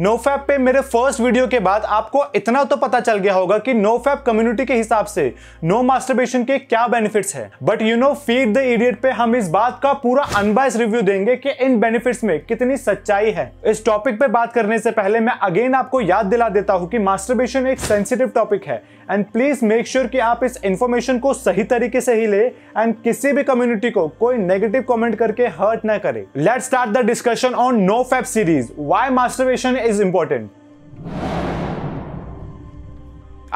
NoFap पे मेरे first video के बाद आपको इतना तो पता चल गया होगा कि नोफैप कम्युनिटी के हिसाब से नो मास्टरबेशन के क्या बेनिफिट्स है but you know feed the idiot पे हम इस बात का पूरा अनबाइस रिव्यू देंगे कि इन बेनिफिट्स में कितनी सच्चाई है इस टॉपिक पे बात करने से पहले मैं अगेन आपको याद दिला देता हूँ कि मास्टरबेशन एक सेंसिटिव टॉपिक है एंड प्लीज मेक श्योर कि आप इस इंफॉर्मेशन को सही तरीके से ही ले एंड किसी भी कम्युनिटी को कोई नेगेटिव कमेंट करके हर्ट ना करे let start the discussion on no fap series why masturbation is important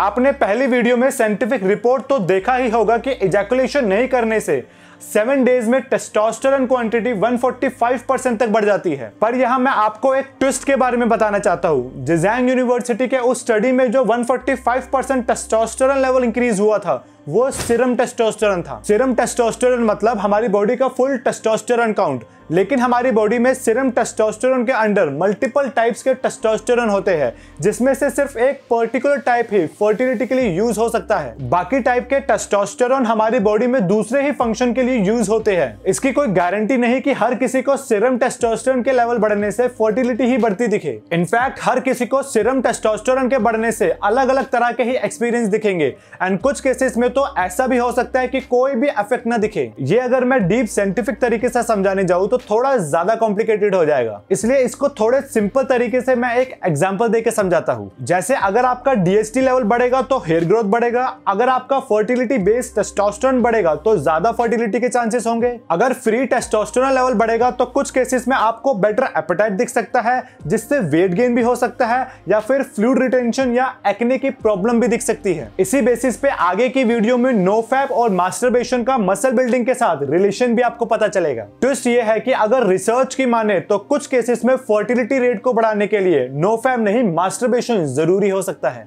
आपने पहली वीडियो में साइंटिफिक रिपोर्ट तो देखा ही होगा कि इजैकुलेशन नहीं करने से सेवन डेज में टेस्टोस्टेरोन क्वांटिटी 145 परसेंट तक बढ़ जाती है पर यहां मैं आपको एक ट्विस्ट के बारे में बताना चाहता हूं जिजैंग यूनिवर्सिटी के उस स्टडी में जो 145 परसेंट टेस्टोस्टेरोन लेवल इंक्रीज हुआ था वो सिरम टेस्टोस्टेरोन था सिरम टेस्टोस्टेरोन मतलब हमारी बॉडी का फुल टेस्टोस्टेरोन काउंट लेकिन हमारी बॉडी में सिरम टेस्टोस्टेरोन के अंडर मल्टीपल टाइप्स के टेस्टोस्टेरोन होते हैं जिसमें से सिर्फ एक पर्टिकुलर टाइप ही फर्टिलिटी के लिए यूज हो सकता है बाकी टाइप के टेस्टोस्टेरोन हमारी बॉडी में दूसरे ही फंक्शन के लिए यूज होते हैं इसकी कोई गारंटी नहीं कि हर किसी को सिरम टेस्टोस्टेरोन के लेवल बढ़ने से फर्टिलिटी ही बढ़ती दिखे इनफैक्ट हर किसी को सिरम टेस्टोस्टेरोन के बढ़ने से अलग अलग तरह के ही एक्सपीरियंस दिखेंगे एंड कुछ केसेस में तो ऐसा भी हो सकता है कि कोई भी इफेक्ट ना दिखे ये अगर मैं डीप साइंटिफिक तरीके से समझाने जाऊँ तो थोड़ा ज्यादा कॉम्प्लिकेटेड हो जाएगा इसलिए इसको थोड़े सिंपल तरीके से मैं एक एग्जाम्पल देके समझाता हूँ जैसे अगर आपका डीएसटी लेवल बढ़ेगा तो हेयर ग्रोथ बढ़ेगा अगर आपका फर्टिलिटी बेस्ड टेस्टोस्टेरोन बढ़ेगा तो ज्यादा फर्टिलिटी मोबिलिटी के चांसेस होंगे अगर फ्री टेस्टोस्टेरोन लेवल बढ़ेगा तो कुछ केसेस में आपको बेटर एपेटाइट दिख सकता है जिससे वेट गेन भी हो सकता है या फिर फ्लूड रिटेंशन या एक्ने की प्रॉब्लम भी दिख सकती है इसी बेसिस पे आगे की वीडियो में नो फैप और मास्टरबेशन का मसल बिल्डिंग के साथ रिलेशन भी आपको पता चलेगा ट्विस्ट ये है कि अगर रिसर्च की माने तो कुछ केसेस में फर्टिलिटी रेट को बढ़ाने के लिए नो फैप नहीं मास्टरबेशन जरूरी हो सकता है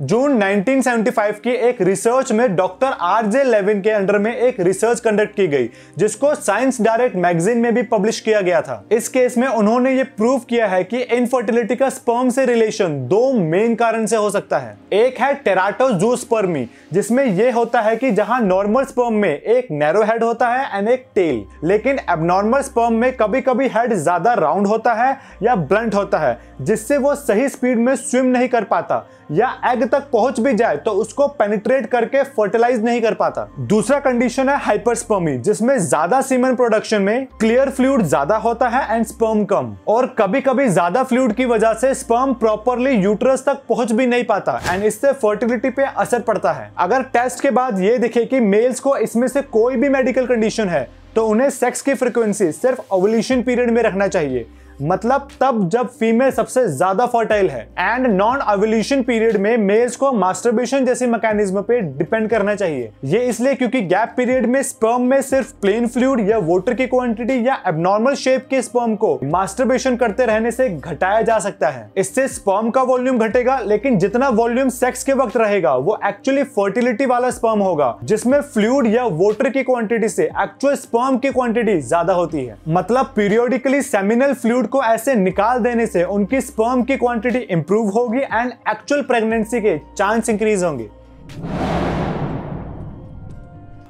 जून 1975 की एक रिसर्च में डॉक्टर आर जे लेविन के अंडर में एक रिसर्च कंडक्ट की गई जिसको साइंस डायरेक्ट मैगजीन में भी पब्लिश किया गया था इस केस में उन्होंने ये प्रूव किया है कि इनफर्टिलिटी का स्पर्म से रिलेशन दो मेन कारण से हो सकता है एक है टेराटो टेराटोजूस्पर्मी जिसमें ये होता है कि जहां नॉर्मल स्पर्म में एक नैरो हेड होता है एंड एक टेल लेकिन एबनॉर्मल स्पर्म में कभी कभी हेड ज्यादा राउंड होता है या ब्लंट होता है जिससे वो सही स्पीड में स्विम नहीं कर पाता या एग तक पहुंच भी जाए तो उसको पेनिट्रेट करके फर्टिलाइज नहीं कर पाता दूसरा कंडीशन है हाइपरस्पर्मी जिसमें ज्यादा सीमन प्रोडक्शन में क्लियर फ्लूड ज्यादा होता है एंड स्पर्म कम और कभी कभी ज्यादा फ्लूड की वजह से स्पर्म प्रॉपरली यूट्रस तक पहुंच भी नहीं पाता एंड इससे फर्टिलिटी पे असर पड़ता है अगर टेस्ट के बाद ये दिखे कि मेल्स को इसमें से कोई भी मेडिकल कंडीशन है तो उन्हें सेक्स की फ्रिक्वेंसी सिर्फ ओवल्यूशन पीरियड में रखना चाहिए मतलब तब जब फीमेल सबसे ज्यादा फर्टाइल है एंड नॉन अवोल्यूशन पीरियड में मेल्स को मास्टरबेशन जैसे मैकेनिज्म पे डिपेंड करना चाहिए ये इसलिए क्योंकि गैप पीरियड में स्पर्म में सिर्फ प्लेन फ्लूड या वोटर की क्वांटिटी या एबनॉर्मल शेप के स्पर्म को मास्टरबेशन करते रहने से घटाया जा सकता है इससे स्पर्म का वॉल्यूम घटेगा लेकिन जितना वॉल्यूम सेक्स के वक्त रहेगा वो एक्चुअली फर्टिलिटी वाला स्पर्म होगा जिसमें फ्लूड या वोटर की क्वांटिटी से एक्चुअल स्पर्म की क्वांटिटी ज्यादा होती है मतलब पीरियोडिकली सेमिनल फ्लूड को ऐसे निकाल देने से उनकी स्पर्म की क्वांटिटी इंप्रूव होगी एंड एक्चुअल प्रेगनेंसी के चांस इंक्रीज होंगे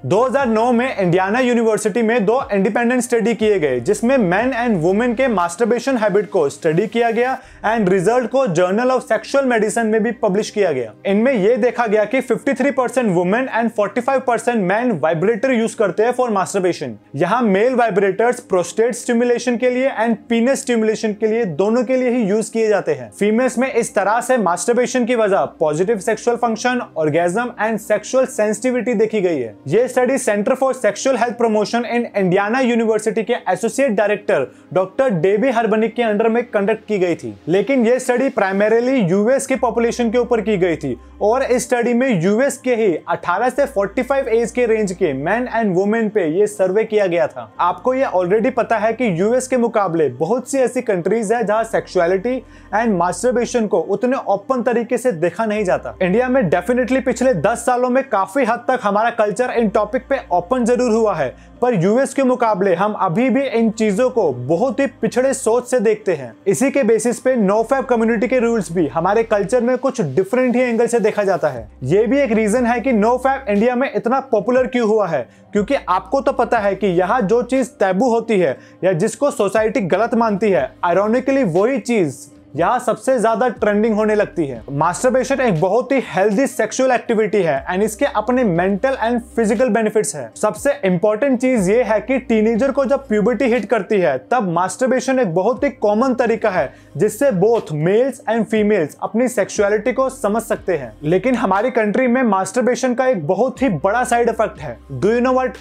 2009 में इंडियाना यूनिवर्सिटी में दो इंडिपेंडेंट स्टडी किए गए जिसमें मेन एंड वुमेन के मास्टरबेशन हैबिट को स्टडी किया गया एंड रिजल्ट को जर्नल ऑफ सेक्सुअल मेडिसिन में भी पब्लिश किया गया इनमें यह देखा गया कि 53 percent women and 45 percent man vibrator use करते हैं फॉर मास्टरबेशन यहाँ मेल वाइब्रेटर्स प्रोस्टेट स्टिमुलेशन के लिए एंड पीनस स्टिमुलेशन के लिए दोनों के लिए ही यूज किए जाते हैं फीमेल्स में इस तरह से मास्टरबेशन की वजह positive sexual function orgasm and sexual sensitivity देखी गई है ये study center for sexual health promotion in Indiana University के associate director doctor Debby Herbenick के अंडर में कंडक्ट की गई थी लेकिन ये स्टडी प्राइमरीली यूएस के पॉपुलेशन के ऊपर की गई थी और इस स्टडी में यूएस के ही 18 से 45 एज के रेंज के मैन एंड वुमेन पे ये सर्वे किया गया था आपको ये ऑलरेडी पता है कि यूएस के मुकाबले बहुत सी ऐसी कंट्रीज है जहाँ सेक्सुअलिटी एंड मास्टरबेशन को उतने ओपन तरीके से देखा नहीं जाता इंडिया में डेफिनेटली पिछले दस सालों में काफी हद तक हमारा कल्चर इन टॉपिक पे ओपन जरूर हुआ है पर यूएस के मुकाबले हम अभी भी इन चीजों को बहुत ही पिछड़े सोच से देखते हैं इसी के बेसिस पे नो फैब कम्युनिटी के रूल्स भी हमारे कल्चर में कुछ डिफरेंट ही एंगल से देखा जाता है ये भी एक रीजन है कि नो फैब इंडिया में इतना पॉपुलर क्यों हुआ है क्योंकि आपको तो पता है कि यहाँ जो चीज टैबू होती है या जिसको सोसाइटी गलत मानती है आयरोनिकली वही चीज यहाँ सबसे ज्यादा ट्रेंडिंग होने लगती है मास्टरबेशन एक बहुत ही हेल्दी सेक्सुअल एक्टिविटी है एंड इसके अपने मेंटल एंड फिजिकल बेनिफिट्स हैं। सबसे इंपॉर्टेंट चीज ये है कि टीनेजर को जब प्यूबर्टी हिट करती है तब मास्टरबेशन एक बहुत ही कॉमन तरीका है जिससे बोथ मेल्स एंड फीमेल्स अपनी सेक्सुअलिटी को समझ सकते हैं लेकिन हमारी कंट्री में मास्टरबेशन का एक बहुत ही बड़ा साइड इफेक्ट है do you know what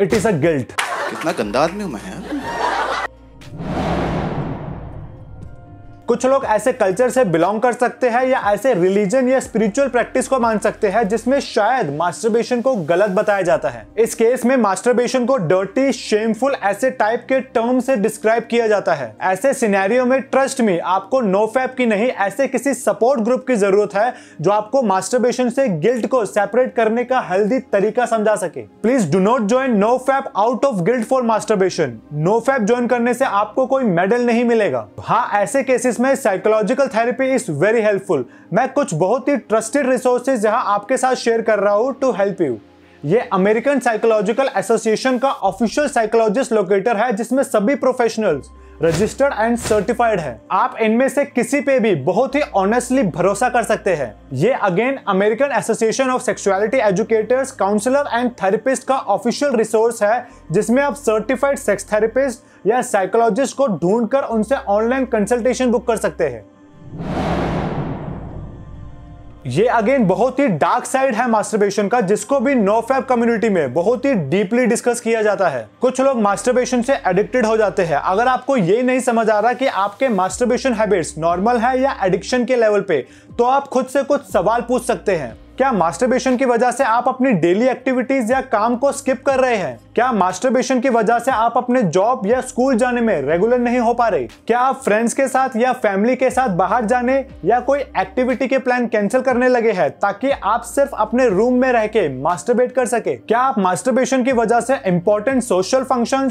it is a guilt कितना गंदा आदमी हूँ मैं यार। कुछ लोग ऐसे कल्चर से बिलोंग कर सकते हैं या ऐसे रिलीजन या स्पिरिचुअल प्रैक्टिस को मान सकते हैं जिसमें शायद मास्टरबेशन को गलत बताया जाता है इस केस में मास्टरबेशन को डर्टी शेमफुल ऐसे टाइप के टर्म से डिस्क्राइब किया जाता है ऐसे सिनेरियो में ट्रस्ट में आपको नो फैप की नहीं ऐसे किसी सपोर्ट ग्रुप की जरूरत है जो आपको मास्टरबेशन से गिल्ट को सेपरेट करने का हेल्दी तरीका समझा सके please do not join no fap out of guilt for masturbation no fap join करने से आपको कोई मेडल नहीं मिलेगा हाँ ऐसे केसेस में psychological therapy is very helpful मैं कुछ बहुत ही ट्रस्टेड रिसोर्सेज यहाँ आपके साथ शेयर कर रहा हूँ टू हेल्प यू ये अमेरिकन साइकोलॉजिकल एसोसिएशन का ऑफिशियल साइकोलॉजिस्ट लोकेटर है जिसमें सभी प्रोफेशनल्स रजिस्टर्ड एंड सर्टिफाइड है आप इनमें से किसी पे भी बहुत ही ऑनेस्टली भरोसा कर सकते हैं ये again American Association of Sexuality Educators counselor and therapist का ऑफिशियल रिसोर्स है जिसमें आप सर्टिफाइड सेक्स थेरेपिस्ट या साइकोलॉजिस्ट को ढूंढकर उनसे ऑनलाइन कंसल्टेशन बुक कर सकते हैं ये अगेन बहुत ही डार्क साइड है मास्टरबेशन का जिसको भी नो फैब कम्युनिटी में बहुत ही डीपली डिस्कस किया जाता है कुछ लोग मास्टरबेशन से एडिक्टेड हो जाते हैं अगर आपको ये नहीं समझ आ रहा कि आपके मास्टरबेशन हैबिट्स नॉर्मल है या एडिक्शन के लेवल पे तो आप खुद से कुछ सवाल पूछ सकते हैं क्या मास्टरबेशन की वजह से आप अपनी डेली एक्टिविटीज या काम को स्किप कर रहे हैं क्या मास्टरबेशन की वजह से आप अपने जॉब या स्कूल जाने में रेगुलर नहीं हो पा रहे क्या आप फ्रेंड्स के साथ या फैमिली के साथ बाहर जाने या कोई एक्टिविटी के प्लान कैंसिल करने लगे हैं ताकि आप सिर्फ अपने रूम में रह के मास्टरबेट कर सके क्या आप मास्टरबेशन की वजह से इंपॉर्टेंट सोशल फंक्शन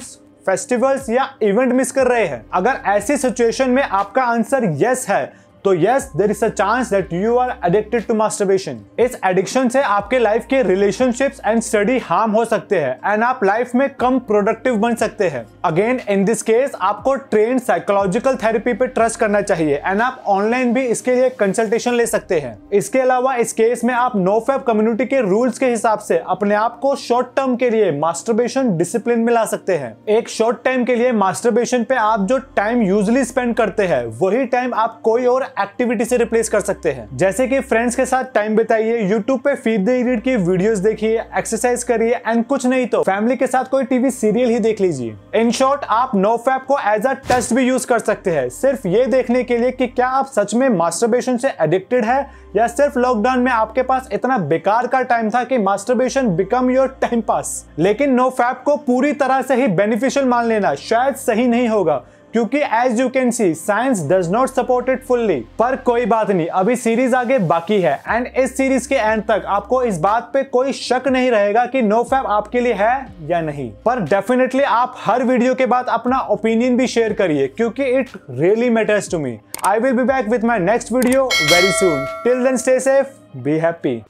फेस्टिवल्स या इवेंट मिस कर रहे हैं अगर ऐसी सिचुएशन में आपका आंसर यस है तो yes there is a chance that you are addicted to masturbation इस एडिक्शन से आपके लाइफ के रिलेशनशिप्स एंड स्टडी हार्म हो सकते हैं एंड आप लाइफ में कम प्रोडक्टिव बन सकते हैं अगेन इन दिस केस आपको ट्रेन साइकोलॉजिकल थेरेपी पे ट्रस्ट करना चाहिए एंड आप ऑनलाइन भी इसके लिए कंसल्टेशन ले सकते हैं इसके अलावा इस केस में आप नोफेब कम्युनिटी के रूल्स के हिसाब से अपने आप को शॉर्ट टर्म के लिए मास्टरबेशन डिसिप्लिन में ला सकते हैं एक शॉर्ट टाइम के लिए मास्टरबेशन पे आप जो टाइम यूजली स्पेंड करते हैं वही टाइम आप कोई और एक्टिविटी से रिप्लेस कर सकते हैं जैसे कि फ्रेंड्स के साथ टाइम बिताइए यूट्यूब पे फीड द की वीडियोस देखिए एक्सरसाइज करिए एंड कुछ नहीं तो फैमिली के साथ कोई टीवी सीरियल ही देख लीजिए इन शॉर्ट आप नो फैप को एज अ टेस्ट भी यूज कर सकते हैं सिर्फ ये देखने के लिए की क्या आप सच में मास्टरबेशन से एडिक्टेड है या सिर्फ लॉकडाउन में आपके पास इतना बेकार का टाइम था कि masturbation become your time pass लेकिन नो फैप को पूरी तरह से ही बेनिफिशियल मान लेना शायद सही नहीं होगा क्योंकि as you can see science does not support it fully पर कोई बात नहीं अभी सीरीज आगे बाकी है एंड इस सीरीज के एंड तक आपको इस बात पे कोई शक नहीं रहेगा कि नो फैब आपके लिए है या नहीं पर डेफिनेटली आप हर वीडियो के बाद अपना ओपिनियन भी शेयर करिए क्योंकि it really matters to me I will be back with my next video very soon till then stay safe be happy